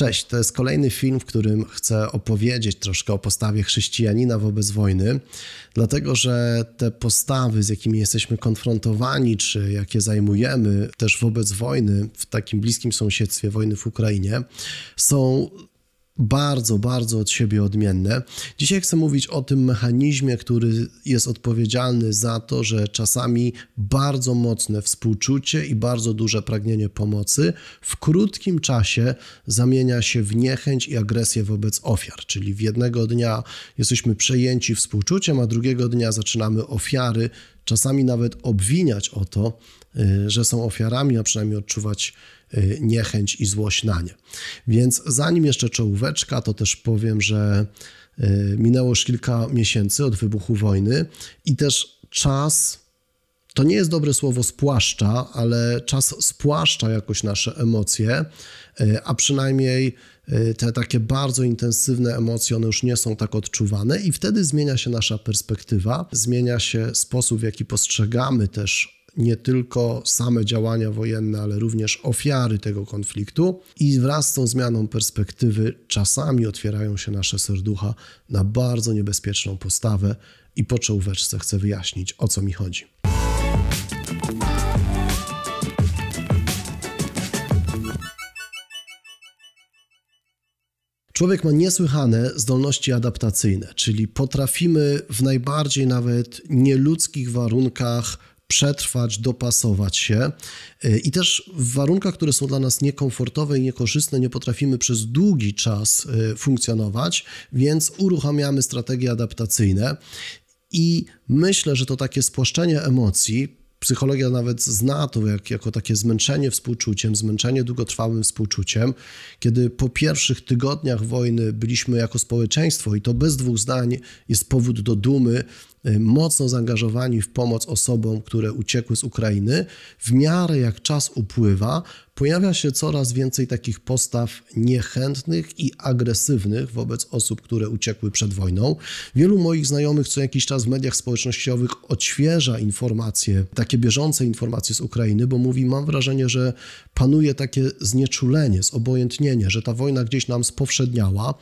Cześć, to jest kolejny film, w którym chcę opowiedzieć troszkę o postawie chrześcijanina wobec wojny, dlatego że te postawy, z jakimi jesteśmy konfrontowani, czy jakie zajmujemy też wobec wojny w takim bliskim sąsiedztwie wojny w Ukrainie, są bardzo, bardzo od siebie odmienne. Dzisiaj chcę mówić o tym mechanizmie, który jest odpowiedzialny za to, że czasami bardzo mocne współczucie i bardzo duże pragnienie pomocy w krótkim czasie zamienia się w niechęć i agresję wobec ofiar. Czyli w jednego dnia jesteśmy przejęci współczuciem, a drugiego dnia zaczynamy ofiary czasami nawet obwiniać o to, Y, że są ofiarami, a przynajmniej odczuwać y, niechęć i złość na nie. Więc zanim jeszcze czołóweczka, to też powiem, że y, minęło już kilka miesięcy od wybuchu wojny i też czas to nie jest dobre słowo spłaszcza, ale czas spłaszcza jakoś nasze emocje, a przynajmniej te takie bardzo intensywne emocje, one już nie są tak odczuwane, i wtedy zmienia się nasza perspektywa, zmienia się sposób, w jaki postrzegamy też nie tylko same działania wojenne, ale również ofiary tego konfliktu i wraz z tą zmianą perspektywy czasami otwierają się nasze serducha na bardzo niebezpieczną postawę i po czołóweczce chcę wyjaśnić, o co mi chodzi. Człowiek ma niesłychane zdolności adaptacyjne, czyli potrafimy w najbardziej nawet nieludzkich warunkach przetrwać, dopasować się. Y, I też w warunkach, które są dla nas niekomfortowe i niekorzystne, nie potrafimy przez długi czas y, funkcjonować, więc uruchamiamy strategie adaptacyjne. I myślę, że to takie spłaszczenie emocji, psychologia nawet zna to jak, jako takie zmęczenie współczuciem, zmęczenie długotrwałym współczuciem, kiedy po pierwszych tygodniach wojny byliśmy jako społeczeństwo i to bez dwóch zdań jest powód do dumy, Y, mocno zaangażowani w pomoc osobom, które uciekły z Ukrainy. W miarę jak czas upływa, pojawia się coraz więcej takich postaw niechętnych i agresywnych wobec osób, które uciekły przed wojną. Wielu moich znajomych co jakiś czas w mediach społecznościowych odświeża informacje, takie bieżące informacje z Ukrainy, bo mówi: Mam wrażenie, że panuje takie znieczulenie, zobojętnienie, że ta wojna gdzieś nam spowszedniała.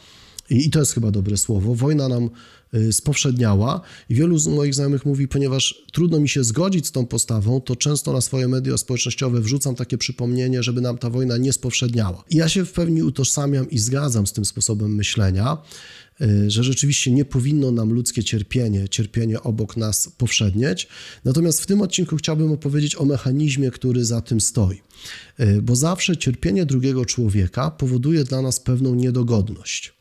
I, I to jest chyba dobre słowo. Wojna nam Y, spowszedniała i wielu z moich znajomych mówi, ponieważ trudno mi się zgodzić z tą postawą, to często na swoje media społecznościowe wrzucam takie przypomnienie, żeby nam ta wojna nie spowszedniała. I ja się w pełni utożsamiam i zgadzam z tym sposobem myślenia, y, że rzeczywiście nie powinno nam ludzkie cierpienie, cierpienie obok nas powszednieć. Natomiast w tym odcinku chciałbym opowiedzieć o mechanizmie, który za tym stoi. Y, bo zawsze cierpienie drugiego człowieka powoduje dla nas pewną niedogodność.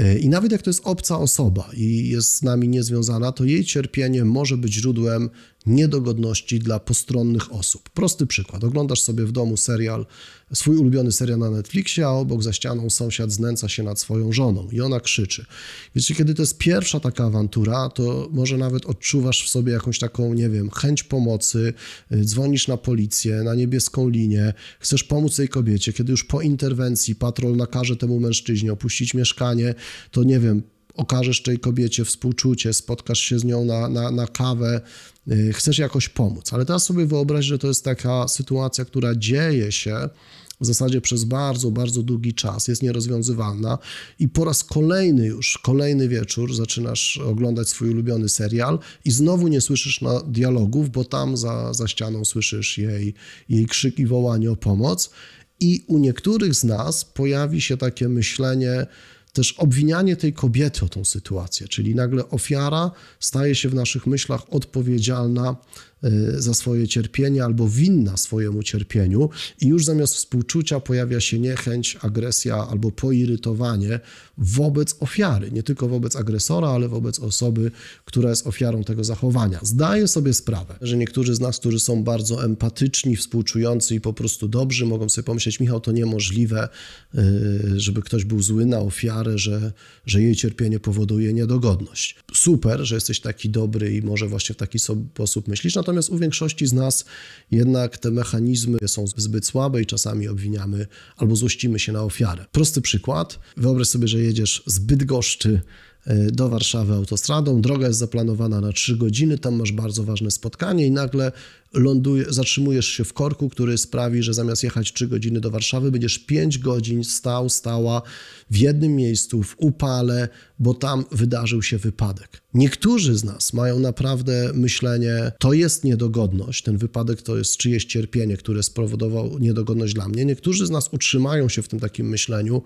E, I nawet jak to jest obca osoba i jest z nami niezwiązana, to jej cierpienie może być źródłem niedogodności dla postronnych osób. Prosty przykład. Oglądasz sobie w domu serial, swój ulubiony serial na Netflixie, a obok za ścianą sąsiad znęca się nad swoją żoną i ona krzyczy. Wiecie, kiedy to jest pierwsza taka awantura, to może nawet odczuwasz w sobie jakąś taką, nie wiem, chęć pomocy, y, dzwonisz na policję, na niebieską linię, chcesz pomóc tej kobiecie. Kiedy już po interwencji patrol nakaże temu mężczyźnie opuścić mieszkanie, to nie wiem, okażesz tej kobiecie współczucie, spotkasz się z nią na, na, na kawę, y, chcesz jakoś pomóc. Ale teraz sobie wyobraź, że to jest taka sytuacja, która dzieje się w zasadzie przez bardzo, bardzo długi czas, jest nierozwiązywalna i po raz kolejny już, kolejny wieczór zaczynasz oglądać swój ulubiony serial i znowu nie słyszysz na dialogów, bo tam za, za ścianą słyszysz jej, jej krzyk i wołanie o pomoc. I u niektórych z nas pojawi się takie myślenie, też obwinianie tej kobiety o tą sytuację, czyli nagle ofiara staje się w naszych myślach odpowiedzialna Y, za swoje cierpienie albo winna swojemu cierpieniu, i już zamiast współczucia pojawia się niechęć, agresja albo poirytowanie wobec ofiary, nie tylko wobec agresora, ale wobec osoby, która jest ofiarą tego zachowania. Zdaję sobie sprawę, że niektórzy z nas, którzy są bardzo empatyczni, współczujący i po prostu dobrzy, mogą sobie pomyśleć: Michał, to niemożliwe, y, żeby ktoś był zły na ofiarę, że, że jej cierpienie powoduje niedogodność. Super, że jesteś taki dobry i może właśnie w taki sposób myślisz, natomiast Natomiast u większości z nas jednak te mechanizmy są zbyt słabe i czasami obwiniamy albo złościmy się na ofiarę. Prosty przykład. Wyobraź sobie, że jedziesz zbyt Bydgoszczy E, do Warszawy autostradą. Droga jest zaplanowana na 3 godziny, tam masz bardzo ważne spotkanie i nagle ląduje, zatrzymujesz się w korku, który sprawi, że zamiast jechać 3 godziny do Warszawy, będziesz 5 godzin stał, stała w jednym miejscu, w upale, bo tam wydarzył się wypadek. Niektórzy z nas mają naprawdę myślenie, to jest niedogodność, ten wypadek to jest czyjeś cierpienie, które spowodował niedogodność dla mnie. Niektórzy z nas utrzymają się w tym takim myśleniu,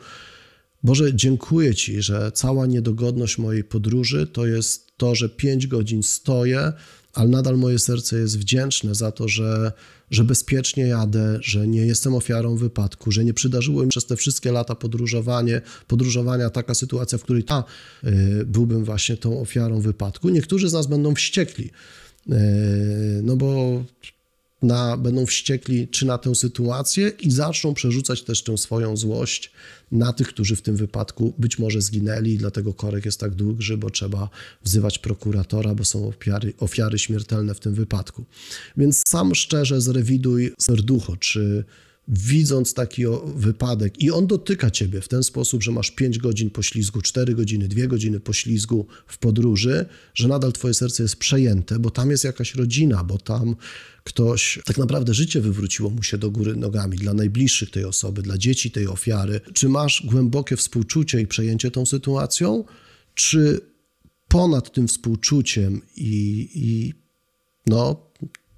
Boże, dziękuję Ci, że cała niedogodność mojej podróży to jest to, że pięć godzin stoję, ale nadal moje serce jest wdzięczne za to, że, że bezpiecznie jadę, że nie jestem ofiarą wypadku, że nie przydarzyło mi przez te wszystkie lata podróżowanie, podróżowania taka sytuacja, w której ta y, byłbym właśnie tą ofiarą wypadku. Niektórzy z nas będą wściekli. Y, no bo na, będą wściekli czy na tę sytuację i zaczną przerzucać też tę swoją złość na tych, którzy w tym wypadku być może zginęli i dlatego korek jest tak długi, bo trzeba wzywać prokuratora, bo są ofiary, ofiary śmiertelne w tym wypadku. Więc sam szczerze zrewiduj serducho, czy widząc taki wypadek i on dotyka ciebie w ten sposób, że masz 5 godzin poślizgu, 4 godziny, 2 godziny poślizgu w podróży, że nadal twoje serce jest przejęte, bo tam jest jakaś rodzina, bo tam ktoś, tak naprawdę życie wywróciło mu się do góry nogami dla najbliższych tej osoby, dla dzieci tej ofiary. Czy masz głębokie współczucie i przejęcie tą sytuacją, czy ponad tym współczuciem i, i no,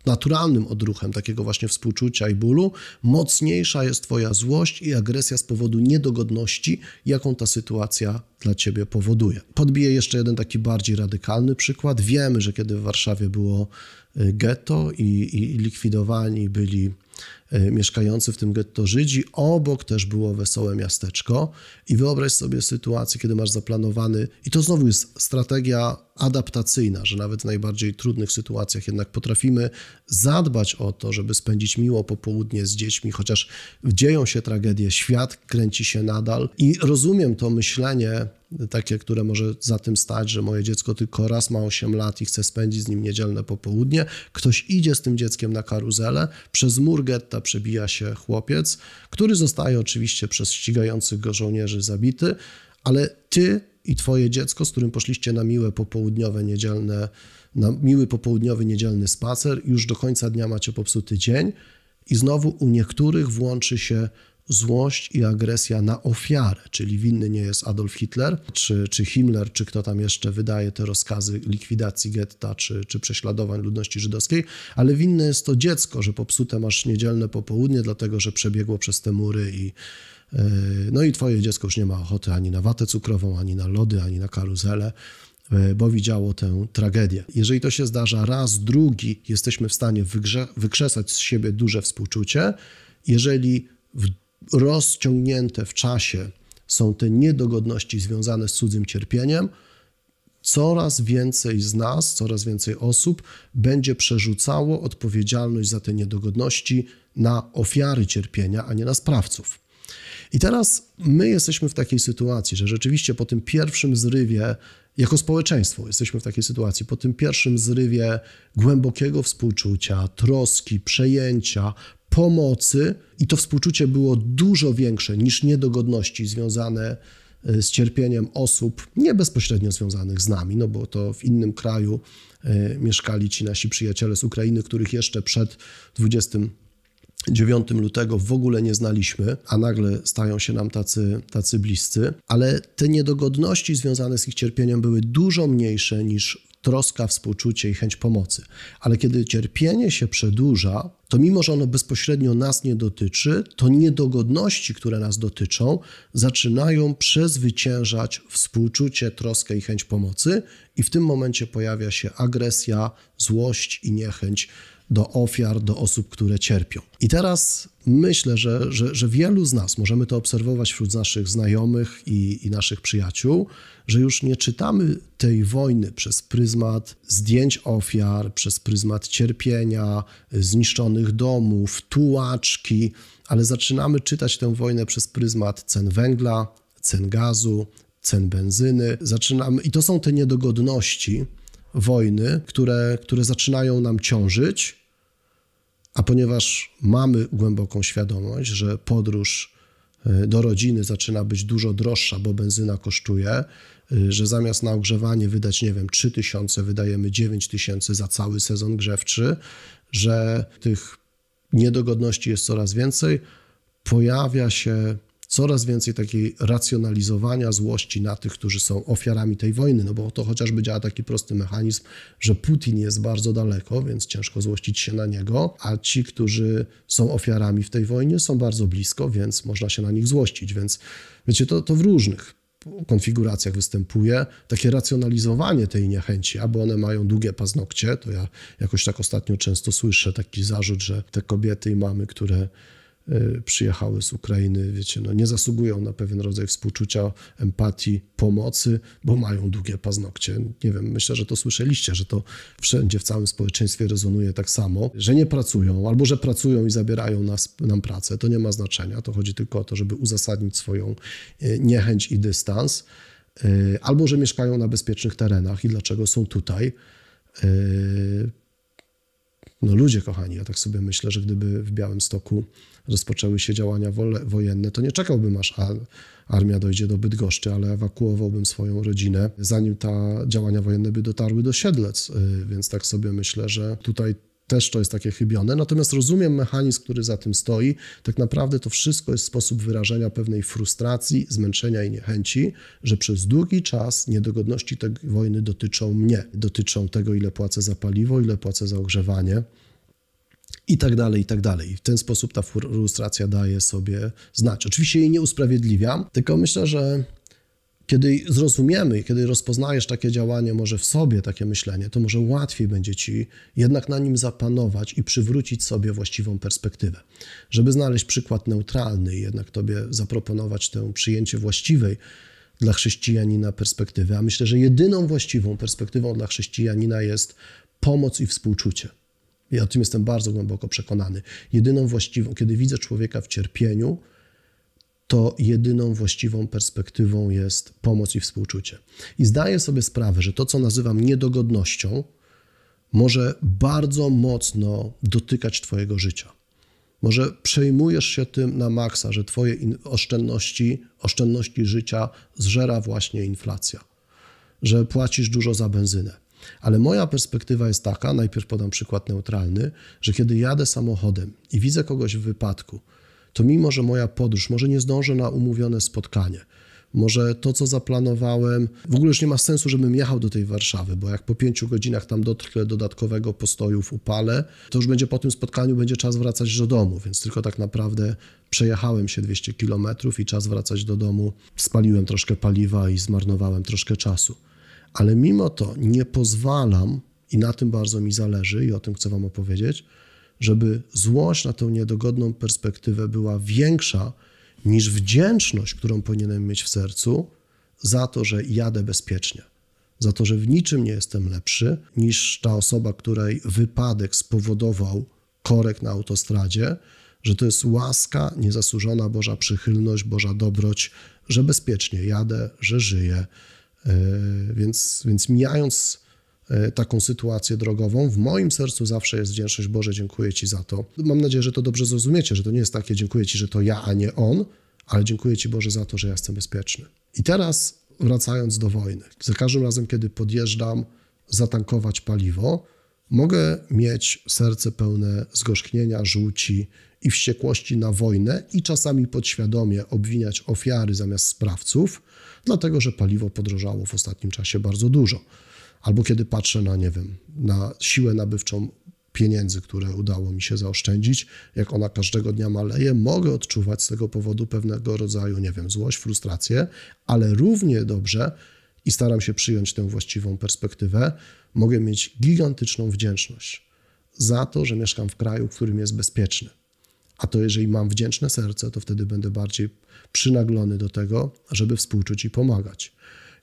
naturalnym odruchem takiego właśnie współczucia i bólu, mocniejsza jest Twoja złość i agresja z powodu niedogodności, jaką ta sytuacja dla Ciebie powoduje. Podbiję jeszcze jeden taki bardziej radykalny przykład. Wiemy, że kiedy w Warszawie było y, getto i, i, likwidowani byli y, mieszkający w tym getto Żydzi. Obok też było wesołe miasteczko. I wyobraź sobie sytuację, kiedy masz zaplanowany, i to znowu jest strategia adaptacyjna, że nawet w najbardziej trudnych sytuacjach jednak potrafimy zadbać o to, żeby spędzić miło popołudnie z dziećmi, chociaż dzieją się tragedie, świat kręci się nadal i rozumiem to myślenie takie, które może za tym stać, że moje dziecko tylko raz ma 8 lat i chce spędzić z nim niedzielne popołudnie. Ktoś idzie z tym dzieckiem na karuzelę, przez mur getta przebija się chłopiec, który zostaje oczywiście przez ścigających go żołnierzy zabity, ale ty i twoje dziecko, z którym poszliście na miłe popołudniowe, niedzielne, na miły popołudniowy, niedzielny spacer, już do końca dnia macie popsuty dzień i znowu u niektórych włączy się złość i agresja na ofiarę, czyli winny nie jest Adolf Hitler, czy, czy Himmler, czy kto tam jeszcze wydaje te rozkazy likwidacji getta, czy, czy prześladowań ludności żydowskiej, ale winne jest to dziecko, że popsute masz niedzielne popołudnie, dlatego że przebiegło przez te mury i e, no i twoje dziecko już nie ma ochoty ani na watę cukrową, ani na lody, ani na karuzele, e, bo widziało tę tragedię. Jeżeli to się zdarza raz, drugi, jesteśmy w stanie wykrzesać z siebie duże współczucie. Jeżeli w rozciągnięte w czasie są te niedogodności związane z cudzym cierpieniem, coraz więcej z nas, coraz więcej osób będzie przerzucało odpowiedzialność za te niedogodności na ofiary cierpienia, a nie na sprawców. I teraz my jesteśmy w takiej sytuacji, że rzeczywiście po tym pierwszym zrywie, jako społeczeństwo, jesteśmy w takiej sytuacji, po tym pierwszym zrywie głębokiego współczucia, troski, przejęcia, pomocy i to współczucie było dużo większe niż niedogodności związane e, z cierpieniem osób nie bezpośrednio związanych z nami, no bo to w innym kraju e, mieszkali ci nasi przyjaciele z Ukrainy, których jeszcze przed 29 lutego w ogóle nie znaliśmy, a nagle stają się nam tacy, tacy bliscy, ale te niedogodności związane z ich cierpieniem były dużo mniejsze niż troska, współczucie i chęć pomocy. Ale kiedy cierpienie się przedłuża, to mimo, że ono bezpośrednio nas nie dotyczy, to niedogodności, które nas dotyczą, zaczynają przezwyciężać współczucie, troskę i chęć pomocy, i w tym momencie pojawia się agresja, złość i niechęć do ofiar, do osób, które cierpią. I teraz myślę, że, że, że wielu z nas możemy to obserwować wśród naszych znajomych i, i naszych przyjaciół, że już nie czytamy tej wojny przez pryzmat zdjęć ofiar, przez pryzmat cierpienia, zniszczonych domów, tułaczki, ale zaczynamy czytać tę wojnę przez pryzmat cen węgla, cen gazu, cen benzyny. Zaczynamy i to są te niedogodności wojny, które, które zaczynają nam ciążyć, a ponieważ mamy głęboką świadomość, że podróż e, do rodziny zaczyna być dużo droższa, bo benzyna kosztuje, e, że zamiast na ogrzewanie wydać, nie wiem, 3000, wydajemy 9000 za cały sezon grzewczy, że tych niedogodności jest coraz więcej, pojawia się coraz więcej takiej racjonalizowania złości na tych, którzy są ofiarami tej wojny, no bo to chociażby działa taki prosty mechanizm, że Putin jest bardzo daleko, więc ciężko złościć się na niego, a ci, którzy są ofiarami w tej wojnie, są bardzo blisko, więc można się na nich złościć. Więc wiecie, to, to w różnych konfiguracjach występuje, takie racjonalizowanie tej niechęci, albo one mają długie paznokcie, to ja jakoś tak ostatnio często słyszę taki zarzut, że te kobiety i mamy, które Y, przyjechały z Ukrainy, wiecie, no nie zasługują na pewien rodzaj współczucia, empatii, pomocy, bo mają długie paznokcie. Nie wiem, myślę, że to słyszeliście, że to wszędzie w całym społeczeństwie rezonuje tak samo, że nie pracują albo że pracują i zabierają nas, nam pracę. To nie ma znaczenia. To chodzi tylko o to, żeby uzasadnić swoją y, niechęć i dystans, y, albo że mieszkają na bezpiecznych terenach i dlaczego są tutaj. No ludzie kochani, ja tak sobie myślę, że gdyby w Białym Stoku rozpoczęły się działania wojenne, to nie czekałbym aż armia dojdzie do Bydgoszczy, ale ewakuowałbym swoją rodzinę, zanim ta działania wojenne by dotarły do Siedlec. Y, więc tak sobie myślę, że tutaj też to jest takie chybione. Natomiast rozumiem mechanizm, który za tym stoi. Tak naprawdę to wszystko jest sposób wyrażenia pewnej frustracji, zmęczenia i niechęci, że przez długi czas niedogodności tej wojny dotyczą mnie. Dotyczą tego, ile płacę za paliwo, ile płacę za ogrzewanie i tak dalej, i tak dalej. W ten sposób ta frustracja daje sobie znać. Oczywiście jej nie usprawiedliwiam, tylko myślę, że kiedy zrozumiemy, kiedy rozpoznajesz takie działanie może w sobie, takie myślenie, to może łatwiej będzie ci jednak na nim zapanować i przywrócić sobie właściwą perspektywę. Żeby znaleźć przykład neutralny i jednak tobie zaproponować tę przyjęcie właściwej dla chrześcijanina perspektywy. A myślę, że jedyną właściwą perspektywą dla chrześcijanina jest pomoc i współczucie. Ja o tym jestem bardzo głęboko przekonany. Jedyną właściwą, kiedy widzę człowieka w cierpieniu, to jedyną właściwą perspektywą jest pomoc i współczucie. I zdaję sobie sprawę, że to, co nazywam niedogodnością, może bardzo mocno dotykać Twojego życia. Może przejmujesz się tym na maksa, że Twoje oszczędności, oszczędności życia zżera właśnie inflacja, że płacisz dużo za benzynę ale moja perspektywa jest taka, najpierw podam przykład neutralny, że kiedy jadę samochodem i widzę kogoś w wypadku, to mimo, że moja podróż może nie zdążę na umówione spotkanie, może to, co zaplanowałem, w ogóle już nie ma sensu, żebym jechał do tej Warszawy, bo jak po pięciu godzinach tam dotrę dodatkowego postoju w upale, to już będzie po tym spotkaniu, będzie czas wracać do domu, więc tylko tak naprawdę przejechałem się 200 kilometrów i czas wracać do domu. Spaliłem troszkę paliwa i zmarnowałem troszkę czasu ale mimo to nie pozwalam, i na tym bardzo mi zależy, i o tym chcę Wam opowiedzieć, żeby złość na tę niedogodną perspektywę była większa niż wdzięczność, którą powinienem mieć w sercu za to, że jadę bezpiecznie. Za to, że w niczym nie jestem lepszy niż ta osoba, której wypadek spowodował korek na autostradzie, że to jest łaska, niezasłużona Boża przychylność, Boża dobroć, że bezpiecznie jadę, że żyję, E, więc, więc mijając e, taką sytuację drogową. W moim sercu zawsze jest wdzięczność, Boże, dziękuję Ci za to. Mam nadzieję, że to dobrze zrozumiecie, że to nie jest takie, dziękuję Ci, że to ja, a nie on, ale dziękuję Ci, Boże, za to, że ja jestem bezpieczny. I teraz wracając do wojny. Za każdym razem, kiedy podjeżdżam zatankować paliwo, mogę mieć serce pełne zgorzchnienia, żółci i wściekłości na wojnę i czasami podświadomie obwiniać ofiary zamiast sprawców, dlatego że paliwo podrożało w ostatnim czasie bardzo dużo. Albo kiedy patrzę na, nie wiem, na siłę nabywczą pieniędzy, które udało mi się zaoszczędzić, jak ona każdego dnia maleje, mogę odczuwać z tego powodu pewnego rodzaju, nie wiem, złość, frustrację, ale równie dobrze i staram się przyjąć tę właściwą perspektywę, mogę mieć gigantyczną wdzięczność za to, że mieszkam w kraju, w którym jest bezpieczny. A to jeżeli mam wdzięczne serce, to wtedy będę bardziej przynaglony do tego, żeby współczuć i pomagać.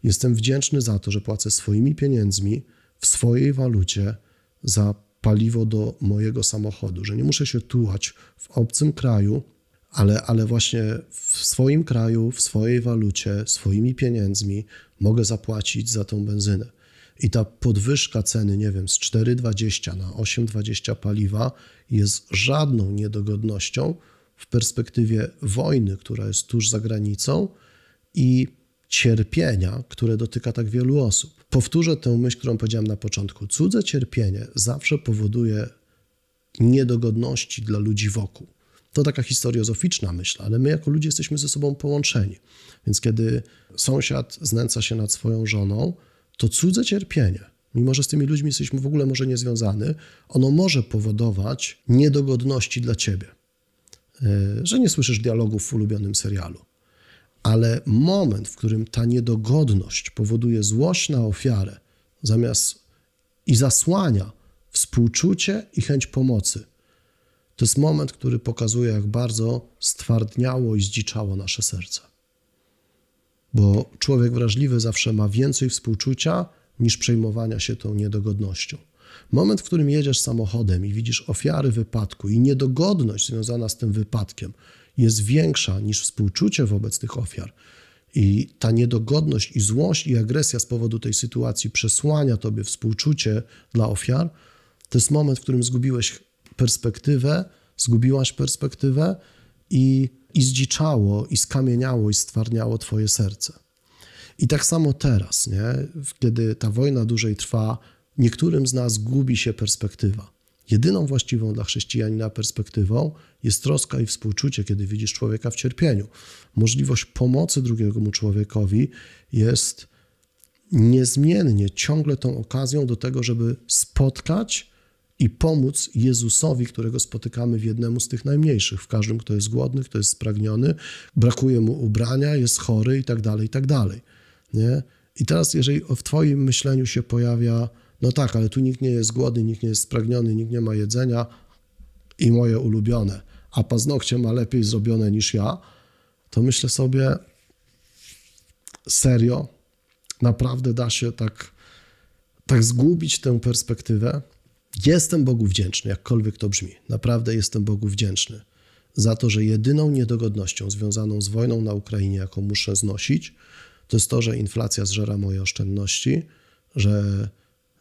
Jestem wdzięczny za to, że płacę swoimi pieniędzmi w swojej walucie za paliwo do mojego samochodu, że nie muszę się tułać w obcym kraju, ale, ale właśnie w swoim kraju, w swojej walucie, swoimi pieniędzmi mogę zapłacić za tą benzynę. I ta podwyżka ceny, nie wiem, z 4,20 na 8,20 paliwa jest żadną niedogodnością w perspektywie wojny, która jest tuż za granicą i cierpienia, które dotyka tak wielu osób. Powtórzę tę myśl, którą powiedziałem na początku. Cudze cierpienie zawsze powoduje niedogodności dla ludzi wokół. To taka historiozoficzna myśl, ale my jako ludzie jesteśmy ze sobą połączeni. Więc kiedy sąsiad znęca się nad swoją żoną, to cudze cierpienie, mimo że z tymi ludźmi jesteśmy w ogóle może niezwiązany, ono może powodować niedogodności dla ciebie. E, że nie słyszysz dialogów w ulubionym serialu. Ale moment, w którym ta niedogodność powoduje złość na ofiarę zamiast i zasłania współczucie i chęć pomocy, to jest moment, który pokazuje, jak bardzo stwardniało i zdziczało nasze serce bo człowiek wrażliwy zawsze ma więcej współczucia niż przejmowania się tą niedogodnością. Moment, w którym jedziesz samochodem i widzisz ofiary wypadku i niedogodność związana z tym wypadkiem jest większa niż współczucie wobec tych ofiar, i ta niedogodność i złość i agresja z powodu tej sytuacji przesłania tobie współczucie dla ofiar, to jest moment, w którym zgubiłeś perspektywę, zgubiłaś perspektywę i i zdziczało, i skamieniało, i stwarniało Twoje serce. I tak samo teraz, nie? kiedy ta wojna dłużej trwa, niektórym z nas gubi się perspektywa. Jedyną właściwą dla chrześcijanina perspektywą jest troska i współczucie, kiedy widzisz człowieka w cierpieniu. Możliwość pomocy drugiemu człowiekowi jest niezmiennie ciągle tą okazją do tego, żeby spotkać i pomóc Jezusowi, którego spotykamy w jednemu z tych najmniejszych, w każdym, kto jest głodny, kto jest spragniony, brakuje mu ubrania, jest chory i tak dalej, i tak dalej. Nie? I teraz, jeżeli w Twoim myśleniu się pojawia, no tak, ale tu nikt nie jest głodny, nikt nie jest spragniony, nikt nie ma jedzenia i moje ulubione, a paznokcie ma lepiej zrobione niż ja, to myślę sobie, serio, naprawdę da się tak, tak zgubić tę perspektywę, Jestem Bogu wdzięczny, jakkolwiek to brzmi. Naprawdę jestem Bogu wdzięczny za to, że jedyną niedogodnością związaną z wojną na Ukrainie, jaką muszę znosić, to jest to, że inflacja zżera moje oszczędności, że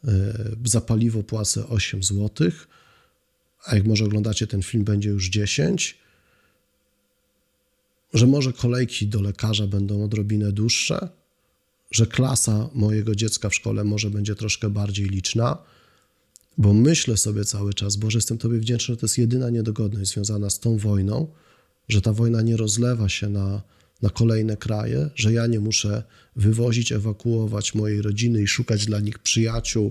e, za paliwo płacę 8 zł, a jak może oglądacie ten film, będzie już 10, że może kolejki do lekarza będą odrobinę dłuższe, że klasa mojego dziecka w szkole może będzie troszkę bardziej liczna, bo myślę sobie cały czas, Boże, jestem Tobie wdzięczny, że to jest jedyna niedogodność związana z tą wojną, że ta wojna nie rozlewa się na, na kolejne kraje, że ja nie muszę wywozić, ewakuować mojej rodziny i szukać dla nich przyjaciół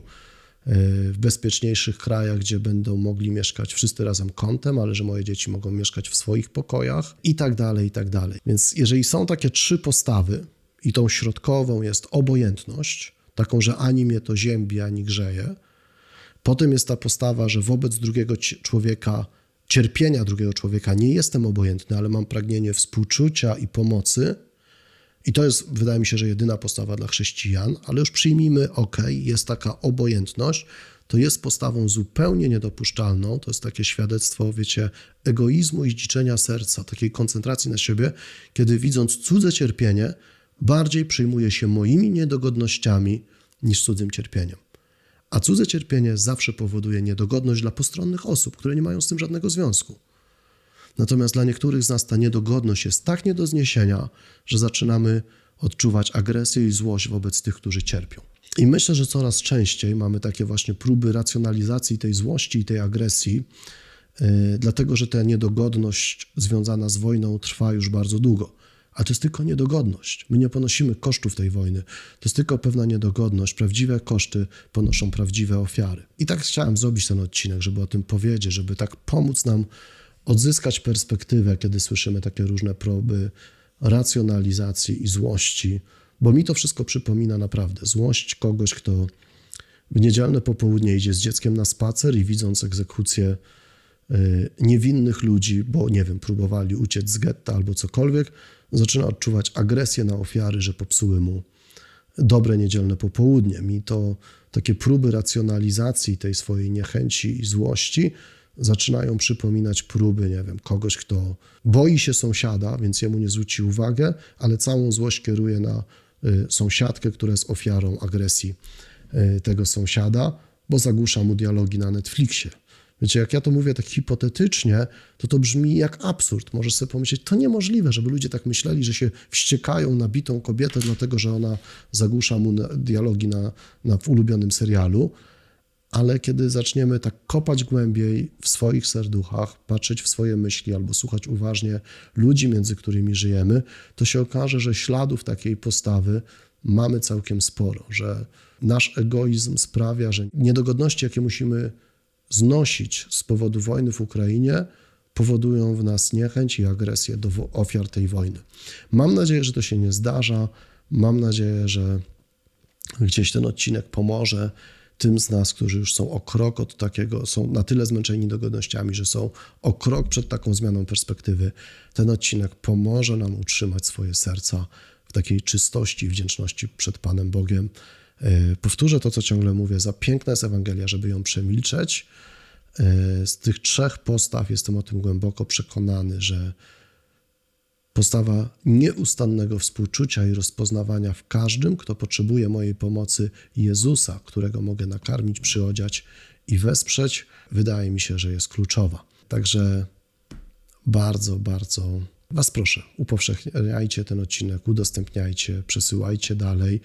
e, w bezpieczniejszych krajach, gdzie będą mogli mieszkać wszyscy razem kątem, ale że moje dzieci mogą mieszkać w swoich pokojach i tak dalej, i tak dalej. Więc jeżeli są takie trzy postawy i tą środkową jest obojętność, taką, że ani mnie to ziębi, ani grzeje, Potem jest ta postawa, że wobec drugiego człowieka, cierpienia drugiego człowieka nie jestem obojętny, ale mam pragnienie współczucia i pomocy. I to jest, wydaje mi się, że jedyna postawa dla chrześcijan, ale już przyjmijmy, ok, jest taka obojętność, to jest postawą zupełnie niedopuszczalną. To jest takie świadectwo, wiecie, egoizmu i zdziczenia serca, takiej koncentracji na siebie, kiedy widząc cudze cierpienie, bardziej przyjmuje się moimi niedogodnościami niż cudzym cierpieniem. A cudze cierpienie zawsze powoduje niedogodność dla postronnych osób, które nie mają z tym żadnego związku. Natomiast dla niektórych z nas ta niedogodność jest tak nie do zniesienia, że zaczynamy odczuwać agresję i złość wobec tych, którzy cierpią. I myślę, że coraz częściej mamy takie właśnie próby racjonalizacji tej złości i tej agresji, e, dlatego że ta niedogodność związana z wojną trwa już bardzo długo. A to jest tylko niedogodność. My nie ponosimy kosztów tej wojny. To jest tylko pewna niedogodność. Prawdziwe koszty ponoszą prawdziwe ofiary. I tak chciałem zrobić ten odcinek, żeby o tym powiedzieć, żeby tak pomóc nam odzyskać perspektywę, kiedy słyszymy takie różne próby racjonalizacji i złości, bo mi to wszystko przypomina naprawdę złość kogoś, kto w niedzielne popołudnie idzie z dzieckiem na spacer i widząc egzekucję y, niewinnych ludzi, bo nie wiem, próbowali uciec z getta albo cokolwiek, zaczyna odczuwać agresję na ofiary, że popsuły mu dobre niedzielne popołudnie. Mi to takie próby racjonalizacji tej swojej niechęci i złości zaczynają przypominać próby, nie wiem, kogoś, kto boi się sąsiada, więc jemu nie zwróci uwagę, ale całą złość kieruje na y, sąsiadkę, która jest ofiarą agresji y, tego sąsiada, bo zagłusza mu dialogi na Netflixie. Wiecie, jak ja to mówię tak hipotetycznie, to to brzmi jak absurd. Możesz sobie pomyśleć, to niemożliwe, żeby ludzie tak myśleli, że się wściekają na bitą kobietę, dlatego że ona zagłusza mu dialogi na, na, w ulubionym serialu. Ale kiedy zaczniemy tak kopać głębiej w swoich serduchach, patrzeć w swoje myśli albo słuchać uważnie ludzi, między którymi żyjemy, to się okaże, że śladów takiej postawy mamy całkiem sporo, że nasz egoizm sprawia, że niedogodności, jakie musimy znosić z powodu wojny w Ukrainie, powodują w nas niechęć i agresję do ofiar tej wojny. Mam nadzieję, że to się nie zdarza. Mam nadzieję, że gdzieś ten odcinek pomoże tym z nas, którzy już są o krok od takiego, są na tyle zmęczeni dogodnościami, że są o krok przed taką zmianą perspektywy. Ten odcinek pomoże nam utrzymać swoje serca w takiej czystości i wdzięczności przed Panem Bogiem E, powtórzę to, co ciągle mówię, za piękna jest Ewangelia, żeby ją przemilczeć. E, z tych trzech postaw jestem o tym głęboko przekonany, że postawa nieustannego współczucia i rozpoznawania w każdym, kto potrzebuje mojej pomocy, Jezusa, którego mogę nakarmić, przyodziać i wesprzeć, wydaje mi się, że jest kluczowa. Także bardzo, bardzo Was proszę, upowszechniajcie ten odcinek, udostępniajcie, przesyłajcie dalej.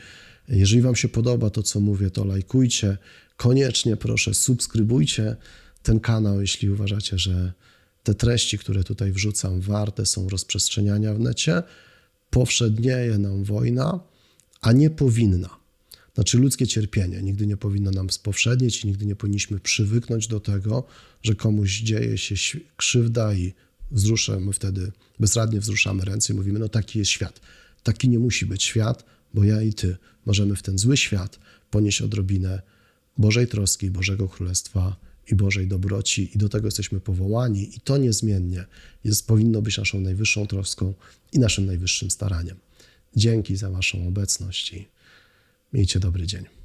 Jeżeli Wam się podoba to, co mówię, to lajkujcie. Koniecznie proszę, subskrybujcie ten kanał, jeśli uważacie, że te treści, które tutaj wrzucam, warte są rozprzestrzeniania w necie. Powszednieje nam wojna, a nie powinna. Znaczy ludzkie cierpienie nigdy nie powinno nam spowszednieć i nigdy nie powinniśmy przywyknąć do tego, że komuś dzieje się krzywda i wzruszamy wtedy, bezradnie wzruszamy ręce i mówimy, no taki jest świat. Taki nie musi być świat, bo ja i Ty możemy w ten zły świat ponieść odrobinę Bożej troski, Bożego Królestwa i Bożej dobroci, i do tego jesteśmy powołani, i to niezmiennie jest, powinno być naszą najwyższą troską i naszym najwyższym staraniem. Dzięki za Waszą obecność i miejcie dobry dzień.